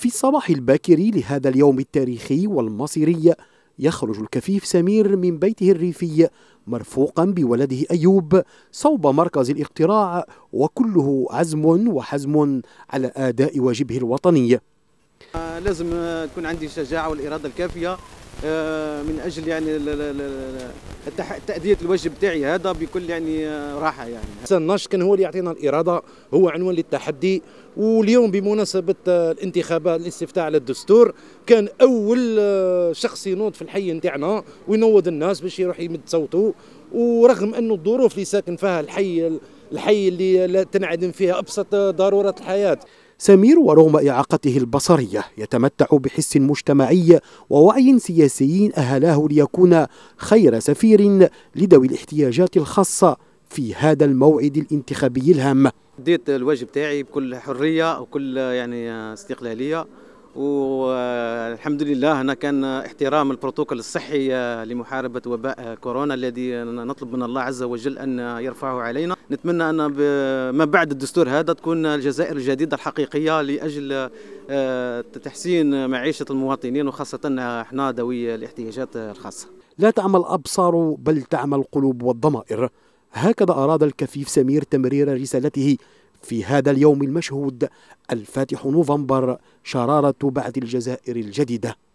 في الصباح الباكر لهذا اليوم التاريخي والمصيري يخرج الكفيف سمير من بيته الريفي مرفوقا بولده ايوب صوب مركز الاقتراع وكله عزم وحزم على اداء واجبه الوطني. لازم تكون عندي الشجاعه والاراده الكافيه آه، من اجل يعني تاديه الواجب تاعي هذا بكل يعني آه، راحه يعني حسن ناش كان هو اللي يعطينا الاراده هو عنوان للتحدي واليوم بمناسبه آه، الانتخابات الاستفتاء على الدستور كان اول شخص ينوض في الحي نتاعنا وينوض الناس باش يروح يمد صوته ورغم انه الظروف اللي ساكن فيها الحي الحي اللي تنعدم فيها ابسط ضرورات الحياه سمير ورغم إعاقته البصرية يتمتع بحس مجتمعي ووعي سياسي أهلاه ليكون خير سفير لذوي الاحتياجات الخاصة في هذا الموعد الانتخابي الهام. ديت الواجب تاعي بكل حرية وكل يعني استقلالية والحمد لله هنا كان احترام البروتوكول الصحي لمحاربة وباء كورونا الذي نطلب من الله عز وجل أن يرفعه علينا نتمنى أن ما بعد الدستور هذا تكون الجزائر الجديدة الحقيقية لأجل آه، تحسين معيشة المواطنين وخاصة احنا ذوي الاحتياجات الخاصة لا تعمل أبصار بل تعمل قلوب والضمائر هكذا أراد الكفيف سمير تمرير رسالته في هذا اليوم المشهود الفاتح نوفمبر شرارة بعد الجزائر الجديدة